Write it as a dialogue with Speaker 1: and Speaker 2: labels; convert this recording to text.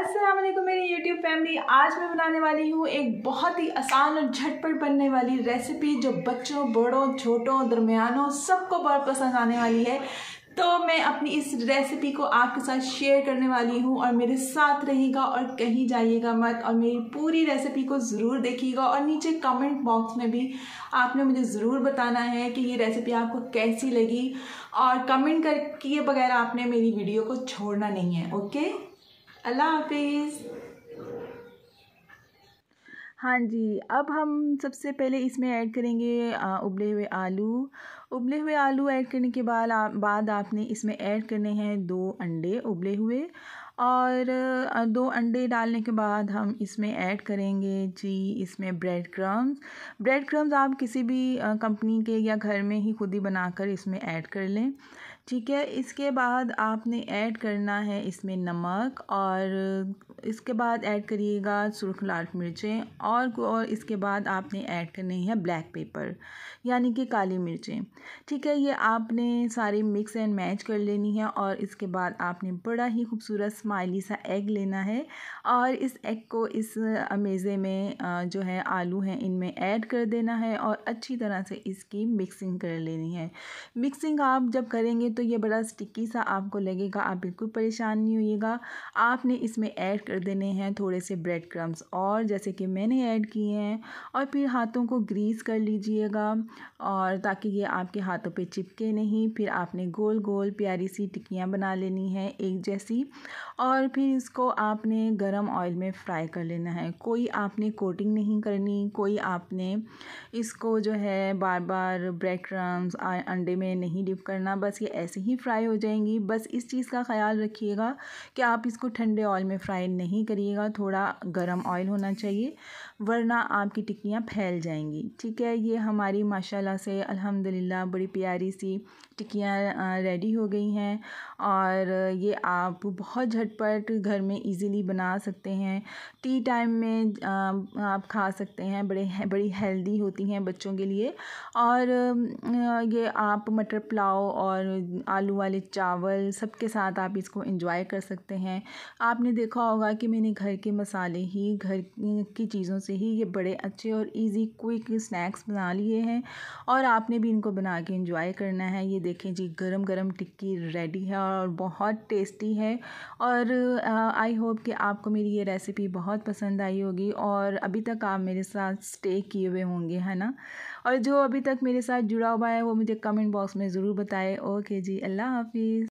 Speaker 1: अस्सलाम वालेकुम मेरी यूट्यूब फैमिली आज मैं बनाने वाली हूँ एक बहुत ही आसान और झटपट बनने वाली रेसिपी जो बच्चों बड़ों छोटों दरमियानों सबको बहुत पसंद आने वाली है तो मैं अपनी इस रेसिपी को आपके साथ शेयर करने वाली हूँ और मेरे साथ रहिएगा और कहीं जाइएगा मत और मेरी पूरी रेसिपी को ज़रूर देखिएगा और नीचे कमेंट बॉक्स में भी आपने मुझे ज़रूर बताना है कि ये रेसिपी आपको कैसी लगी और कमेंट कर किए बगैर आपने मेरी वीडियो को छोड़ना नहीं है ओके अल्लाह हाफिज़ हाँ जी अब हम सबसे पहले इसमें ऐड करेंगे आ, उबले हुए आलू उबले हुए आलू ऐड करने के बाद बाद आपने इसमें ऐड करने हैं दो अंडे उबले हुए और दो अंडे डालने के बाद हम इसमें ऐड करेंगे जी इसमें ब्रेड क्रम्स ब्रेड क्रम्स आप किसी भी कंपनी के या घर में ही खुद ही बनाकर इसमें ऐड कर लें ठीक है इसके बाद आपने ऐड करना है इसमें नमक और इसके बाद ऐड करिएगा सुरख लाल मिर्चें और और इसके बाद आपने ऐड करनी है ब्लैक पेपर यानी कि काली मिर्चें ठीक है ये आपने सारे मिक्स एंड मैच कर लेनी है और इसके बाद आपने बड़ा ही खूबसूरत स्माइली सा एग लेना है और इस एग को इस अमेज़े में जो है आलू हैं इनमें ऐड कर देना है और अच्छी तरह से इसकी मिक्सिंग कर लेनी है मिक्सिंग आप जब करेंगे तो ये बड़ा स्टिकी सा आपको लगेगा आप बिल्कुल परेशान नहीं होइएगा आपने इसमें ऐड कर देने हैं थोड़े से ब्रेड क्रम्स और जैसे कि मैंने ऐड किए हैं और फिर हाथों को ग्रीस कर लीजिएगा और ताकि ये आपके हाथों पे चिपके नहीं फिर आपने गोल गोल प्यारी सी टिक्कियाँ बना लेनी है एक जैसी और फिर इसको आपने गरम ऑयल में फ्राई कर लेना है कोई आपने कोटिंग नहीं करनी कोई आपने इसको जो है बार बार ब्रेड क्रम्स अंडे में नहीं डिप करना बस ये ऐसे ही फ्राई हो जाएंगी बस इस चीज़ का ख्याल रखिएगा कि आप इसको ठंडे ऑयल में फ्राई नहीं करिएगा थोड़ा गर्म ऑयल होना चाहिए वरना आपकी टिक्कियाँ फैल जाएंगी ठीक है ये हमारी माशाल्लाह से अल्हम्दुलिल्लाह बड़ी प्यारी सी टिक्कियाँ रेडी हो गई हैं और ये आप बहुत झटपट घर में इजीली बना सकते हैं टी टाइम में आप खा सकते हैं बड़े बड़ी हेल्दी होती हैं बच्चों के लिए और ये आप मटर पुलाव और आलू वाले चावल सबके साथ आप इसको इंजॉय कर सकते हैं आपने देखा होगा हुआ कि मैंने घर के मसाले ही घर की चीज़ों से ही ये बड़े अच्छे और इजी क्विक स्नैक्स बना लिए हैं और आपने भी इनको बना के इंजॉय करना है ये देखें जी गरम गरम टिक्की रेडी है और बहुत टेस्टी है और आई होप कि आपको मेरी ये रेसिपी बहुत पसंद आई होगी और अभी तक आप मेरे साथ स्टे किए हुए होंगे है ना और जो अभी तक मेरे साथ जुड़ा हुआ है वो मुझे कमेंट बॉक्स में ज़रूर बताए ओके जी अल्लाह हाफिज़